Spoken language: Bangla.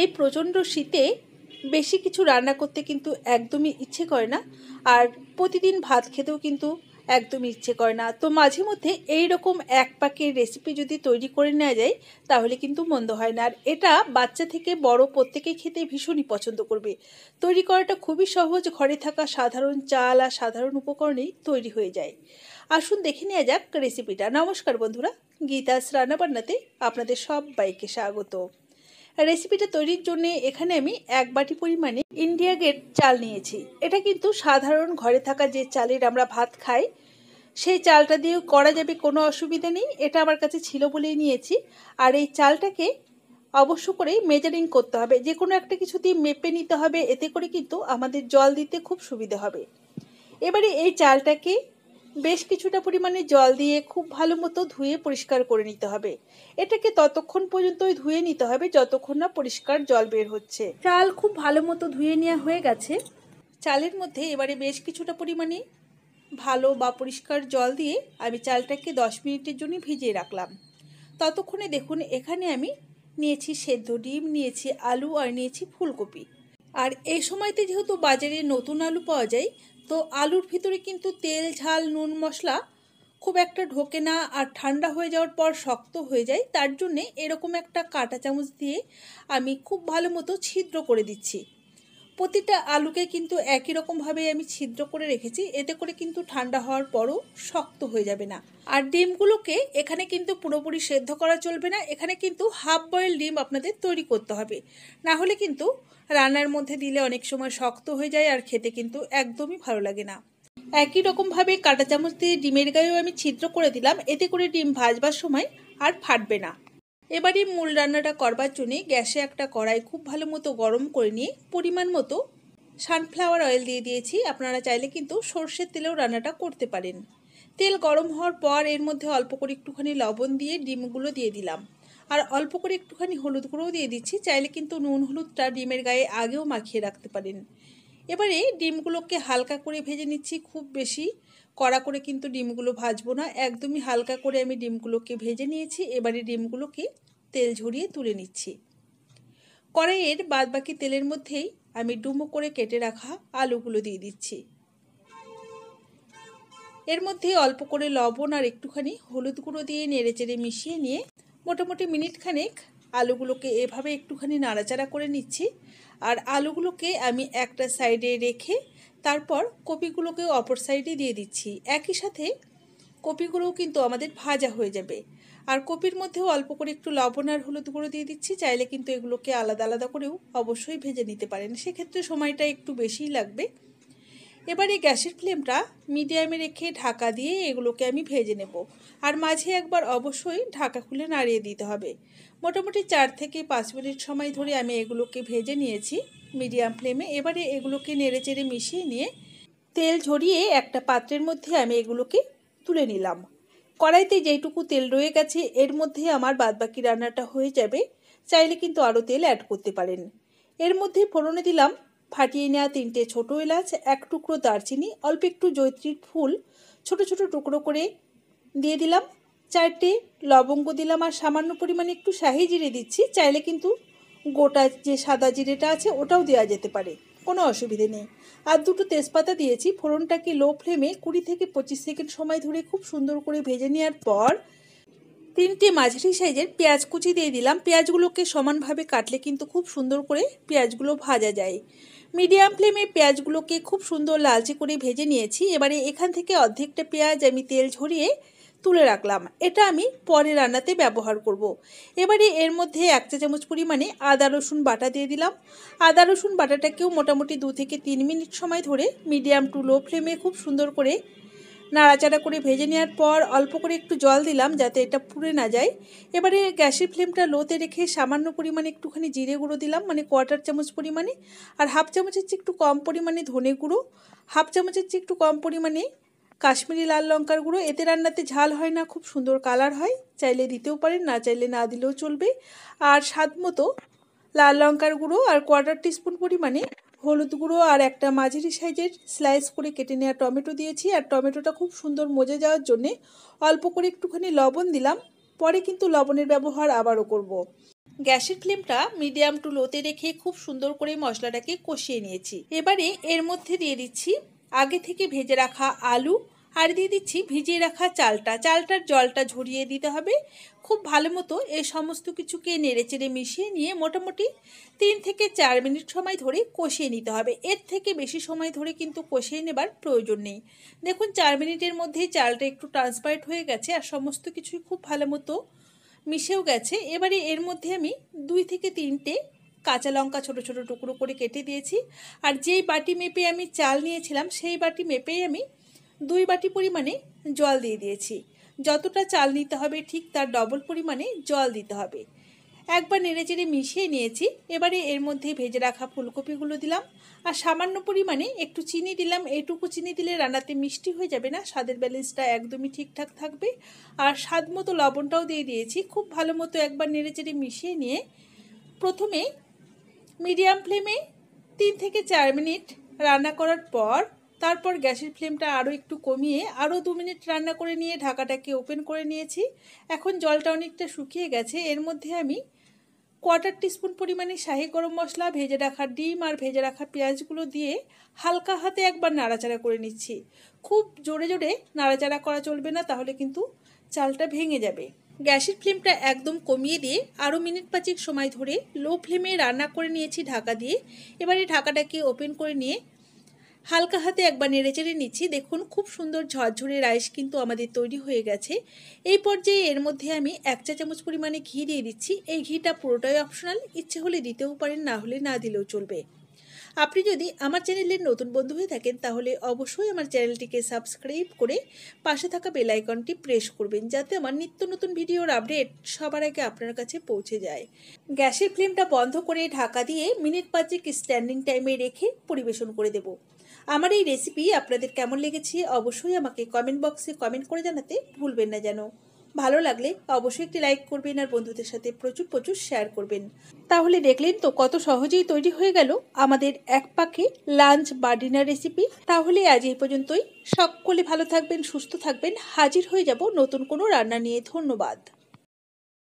এই প্রচণ্ড শীতে বেশি কিছু রান্না করতে কিন্তু একদমই ইচ্ছে করে না আর প্রতিদিন ভাত খেতেও কিন্তু একদমই ইচ্ছে করে না তো মাঝে মধ্যে এই রকম এক পাকের রেসিপি যদি তৈরি করে নেওয়া যায় তাহলে কিন্তু মন্দ হয় না আর এটা বাচ্চা থেকে বড় প্রত্যেকে খেতে ভীষণই পছন্দ করবে তৈরি করাটা খুবই সহজ ঘরে থাকা সাধারণ চাল আর সাধারণ উপকরণেই তৈরি হয়ে যায় আসুন দেখে নেওয়া যাক রেসিপিটা নমস্কার বন্ধুরা গীতাস রান্নাবান্নাতে আপনাদের সব বাইকে স্বাগত রেসিপিটা তৈরির জন্য এখানে আমি এক বাটি পরিমাণে ইন্ডিয়া গেট চাল নিয়েছি এটা কিন্তু সাধারণ ঘরে থাকা যে চালের আমরা ভাত খাই সেই চালটা দিয়েও করা যাবে কোনো অসুবিধা নেই এটা আমার কাছে ছিল বলেই নিয়েছি আর এই চালটাকে অবশ্য করে মেজারিং করতে হবে যে কোনো একটা কিছু দিয়ে মেপে নিতে হবে এতে করে কিন্তু আমাদের জল দিতে খুব সুবিধে হবে এবারে এই চালটাকে বেশ কিছুটা পরিমাণে জল দিয়ে খুব ভালো মতো ধুয়ে পরিষ্কার করে নিতে হবে এটাকে ততক্ষণ পর্যন্তই ধুয়ে নিতে হবে যতক্ষণ না পরিষ্কার জল বের হচ্ছে চাল খুব ভালো মতো ধুয়ে নেওয়া হয়ে গেছে চালের মধ্যে এবারে বেশ কিছুটা পরিমাণে ভালো বা পরিষ্কার জল দিয়ে আমি চালটাকে দশ মিনিটের জন্য ভিজিয়ে রাখলাম ততক্ষণে দেখুন এখানে আমি নিয়েছি সেদ্ধ ডিম নিয়েছি আলু আর নিয়েছি ফুলকপি আর এই সময়তে যেহেতু বাজারে নতুন আলু পাওয়া যায় তো আলুর ভিতরে কিন্তু তেল ঝাল নুন মশলা খুব একটা ঢোকে না আর ঠান্ডা হয়ে যাওয়ার পর শক্ত হয়ে যায় তার জন্যে এরকম একটা কাঁটা চামচ দিয়ে আমি খুব ভালো মতো ছিদ্র করে দিচ্ছি প্রতিটা আলুকে কিন্তু একই রকমভাবে আমি ছিদ্র করে রেখেছি এতে করে কিন্তু ঠান্ডা হওয়ার পরও শক্ত হয়ে যাবে না আর ডিমগুলোকে এখানে কিন্তু পুরোপুরি সেদ্ধ করা চলবে না এখানে কিন্তু হাফ বয়েল ডিম আপনাদের তৈরি করতে হবে না হলে কিন্তু রান্নার মধ্যে দিলে অনেক সময় শক্ত হয়ে যায় আর খেতে কিন্তু একদমই ভালো লাগে না একই রকমভাবে কাঁটা চামচ দিয়ে ডিমের গায়েও আমি ছিদ্র করে দিলাম এতে করে ডিম ভাজবার সময় আর ফাটবে না এবারে মূল রান্নাটা করবার জন্যে গ্যাসে একটা কড়াই খুব ভালো মতো গরম করে নিয়ে পরিমাণ মতো সানফ্লাওয়ার অয়েল দিয়ে দিয়েছি আপনারা চাইলে কিন্তু সর্ষের তেলেও রান্নাটা করতে পারেন তেল গরম হওয়ার পর এর মধ্যে অল্প করে একটুখানি লবণ দিয়ে ডিমগুলো দিয়ে দিলাম আর অল্প করে একটুখানি হলুদ গুঁড়োও দিয়ে দিচ্ছি চাইলে কিন্তু নুন হলুদটা ডিমের গায়ে আগেও মাখিয়ে রাখতে পারেন এবারে ডিমগুলোকে হালকা করে ভেজে নিচ্ছি খুব বেশি কড়া করে কিন্তু ডিমগুলো ভাজবো না একদমই হালকা করে আমি ডিমগুলোকে ভেজে নিয়েছি এবারে ডিমগুলোকে তেল ঝরিয়ে তুলে নিচ্ছি কড়াইয়ের বাদবাকি তেলের মধ্যেই আমি ডুমো করে কেটে রাখা আলুগুলো দিয়ে দিচ্ছি এর মধ্যে অল্প করে লবণ আর একটুখানি হলুদ গুঁড়ো দিয়ে নেড়ে চেড়ে মিশিয়ে নিয়ে মোটামুটি মিনিট খানেক আলুগুলোকে এভাবে একটুখানি নাড়াচাড়া করে নিচ্ছি আর আলুগুলোকে আমি একটা সাইডে রেখে তারপর কপিগুলোকেও অপর সাইডে দিয়ে দিচ্ছি একই সাথে কপিগুলোও কিন্তু আমাদের ভাজা হয়ে যাবে আর কপির মধ্যেও অল্প করে একটু লবণ আর হলুদ গুঁড়ো দিয়ে দিচ্ছি চাইলে কিন্তু এগুলোকে আলাদা আলাদা করেও অবশ্যই ভেজে নিতে পারেন সেক্ষেত্রে সময়টা একটু বেশিই লাগবে এবার এই গ্যাসের ফ্লেমটা মিডিয়ামে রেখে ঢাকা দিয়ে এগুলোকে আমি ভেজে নেব আর মাঝে একবার অবশ্যই ঢাকা খুলে নাড়িয়ে দিতে হবে মোটামুটি চার থেকে পাঁচ মিনিট সময় ধরে আমি এগুলোকে ভেজে নিয়েছি মিডিয়াম ফ্লেমে এবারে এগুলোকে নেড়ে চেড়ে মিশিয়ে নিয়ে তেল ঝরিয়ে একটা পাত্রের মধ্যে আমি এগুলোকে তুলে নিলাম কড়াইতে যেটুকু তেল রয়ে গেছে এর মধ্যে আমার বাদবাকি রান্নাটা হয়ে যাবে চাইলে কিন্তু আরও তেল অ্যাড করতে পারেন এর মধ্যে ফোড়নে দিলাম ফাটিয়ে নেওয়া তিনটে ছোট এলাচ এক টুকরো দারচিনি অল্প একটু জৈত্রীর ফুল ছোট ছোট টুকরো করে দিয়ে দিলাম চারটে লবঙ্গ দিলাম আর সামান্য পরিমাণে একটু শাহি জিরে দিচ্ছি চাইলে কিন্তু গোটা যে সাদা জিরেটা আছে ওটাও দেওয়া যেতে পারে কোনো অসুবিধে নেই আর দুটো তেজপাতা দিয়েছি ফোড়নটাকে লো ফ্লেমে কুড়ি থেকে পঁচিশ সেকেন্ড সময় ধরে খুব সুন্দর করে ভেজে নেওয়ার পর তিনটে মাঝারি সাইজের পেঁয়াজ কুচি দিয়ে দিলাম পেঁয়াজগুলোকে সমানভাবে কাটলে কিন্তু খুব সুন্দর করে পেঁয়াজগুলো ভাজা যায় মিডিয়াম ফ্লেমে পেঁয়াজগুলোকে খুব সুন্দর লালচে করে ভেজে নিয়েছি এবারে এখান থেকে অর্ধেকটা পেঁয়াজ আমি তেল ঝরিয়ে তুলে রাখলাম এটা আমি পরে রান্নাতে ব্যবহার করব। এবারে এর মধ্যে এক চা চামচ পরিমাণে আদা রসুন বাটা দিয়ে দিলাম আদা রসুন বাটাটাকেও মোটামুটি দু থেকে তিন মিনিট সময় ধরে মিডিয়াম টু লো ফ্লেমে খুব সুন্দর করে নাড়াচাড়া করে ভেজে নেওয়ার পর অল্প করে একটু জল দিলাম যাতে এটা পুড়ে না যায় এবারে গ্যাসের ফ্লেমটা লোতে রেখে সামান্য পরিমাণে একটুখানি জিরে গুঁড়ো দিলাম মানে কোয়ার্টার চামচ পরিমাণে আর হাফ চামচের চেয়ে একটু কম পরিমাণে ধনে গুঁড়ো হাফ চামচের চেয়ে একটু কম পরিমাণে কাশ্মীরি লাল লঙ্কার গুঁড়ো এতে রান্নাতে ঝাল হয় না খুব সুন্দর কালার হয় চাইলে দিতেও পারেন না চাইলে না দিলেও চলবে আর স্বাদ মতো লাল লঙ্কার গুঁড়ো আর কোয়ার্টার টিস্পুন পরিমাণে হলুদ গুঁড়ো আর একটা মাঝারি সাইজের স্লাইস করে কেটে নেওয়া টমেটো দিয়েছি আর টমেটোটা খুব সুন্দর মজে যাওয়ার জন্যে অল্প করে একটুখানি লবণ দিলাম পরে কিন্তু লবণের ব্যবহার আবারও করব। গ্যাসের ফ্লেমটা মিডিয়াম টু লোতে রেখে খুব সুন্দর করে মশলাটাকে কষিয়ে নিয়েছি এবারে এর মধ্যে দিয়ে দিচ্ছি আগে থেকে ভেজে রাখা আলু আর দিয়ে দিচ্ছি ভিজিয়ে রাখা চালটা চালটার জলটা ঝরিয়ে দিতে হবে খুব ভালো মতো এই সমস্ত কিছুকে নেড়েচেড়ে মিশিয়ে নিয়ে মোটামুটি তিন থেকে চার মিনিট সময় ধরে কষিয়ে নিতে হবে এর থেকে বেশি সময় ধরে কিন্তু কষিয়ে নেবার প্রয়োজন নেই দেখুন চার মিনিটের মধ্যেই চালটা একটু ট্রান্সপারেন্ট হয়ে গেছে আর সমস্ত কিছুই খুব ভালো মতো মিশেও গেছে এবারে এর মধ্যে আমি দুই থেকে তিনটে কাঁচা লঙ্কা ছোট ছোট টুকরো করে কেটে দিয়েছি আর যেই বাটি মেপে আমি চাল নিয়েছিলাম সেই বাটি মেপেই আমি দুই বাটি পরিমাণে জল দিয়ে দিয়েছি যতটা চাল নিতে হবে ঠিক তার ডবল পরিমাণে জল দিতে হবে একবার নেড়ে চেড়ে মিশিয়ে নিয়েছি এবারে এর মধ্যে ভেজে রাখা ফুলকপিগুলো দিলাম আর সামান্য পরিমাণে একটু চিনি দিলাম এইটুকু চিনি দিলে রান্নাতে মিষ্টি হয়ে যাবে না স্বাদের ব্যালেন্সটা একদমই ঠিকঠাক থাকবে আর স্বাদ মতো লবণটাও দিয়ে দিয়েছি খুব ভালো মতো একবার নেড়ে চেড়ে মিশিয়ে নিয়ে প্রথমে মিডিয়াম ফ্লেমে তিন থেকে চার মিনিট রান্না করার পর তারপর গ্যাসের ফ্লেমটা আরও একটু কমিয়ে আরও দু মিনিট রান্না করে নিয়ে ঢাকাটাকে ওপেন করে নিয়েছি এখন জলটা অনেকটা শুকিয়ে গেছে এর মধ্যে আমি কোয়ার্টার টিস্পুন পরিমাণে শাহি গরম মশলা ভেজে রাখা ডিম আর ভেজে রাখা পেঁয়াজগুলো দিয়ে হালকা হাতে একবার নাড়াচাড়া করে নিচ্ছি খুব জোরে জোরে নাড়াচাড়া করা চলবে না তাহলে কিন্তু চালটা ভেঙে যাবে গ্যাসের ফ্লেমটা একদম কমিয়ে দিয়ে আরও মিনিট পাঁচেক সময় ধরে লো ফ্লেমে রান্না করে নিয়েছি ঢাকা দিয়ে এবারে ঢাকাটাকে ওপেন করে নিয়ে হালকা হাতে একবার নেড়ে চেড়ে নিচ্ছি দেখুন খুব সুন্দর ঝরঝরে রাইস কিন্তু আমাদের তৈরি হয়ে গেছে এই পর্যায়ে এর মধ্যে আমি এক চা চামচ পরিমাণে ঘি দিয়ে দিচ্ছি এই ঘিটা পুরোটাই অপশনাল ইচ্ছে হলে দিতেও পারেন না হলে না দিলেও চলবে আপনি যদি আমার চ্যানেলের নতুন বন্ধু হয়ে থাকেন তাহলে অবশ্যই আমার চ্যানেলটিকে সাবস্ক্রাইব করে পাশে থাকা বেল আইকনটি প্রেস করবেন যাতে আমার নিত্য নতুন ভিডিওর আপডেট সবার আগে আপনার কাছে পৌঁছে যায় গ্যাসের ফ্লেমটা বন্ধ করে ঢাকা দিয়ে মিনিট পাঁচেক স্ট্যান্ডিং টাইমে রেখে পরিবেশন করে দেবো আমার এই রেসিপি আপনাদের কেমন লেগেছে অবশ্যই আমাকে কমেন্ট বক্সে কমেন্ট করে জানাতে ভুলবেন না যেন ভালো লাগলে অবশ্যই একটি লাইক করবেন আর বন্ধুদের সাথে প্রচুর প্রচুর শেয়ার করবেন তাহলে দেখলেন তো কত সহজেই তৈরি হয়ে গেল আমাদের এক পাকে লাঞ্চ বা ডিনার রেসিপি তাহলে আজ এই পর্যন্তই সকলে ভালো থাকবেন সুস্থ থাকবেন হাজির হয়ে যাব নতুন কোনো রান্না নিয়ে ধন্যবাদ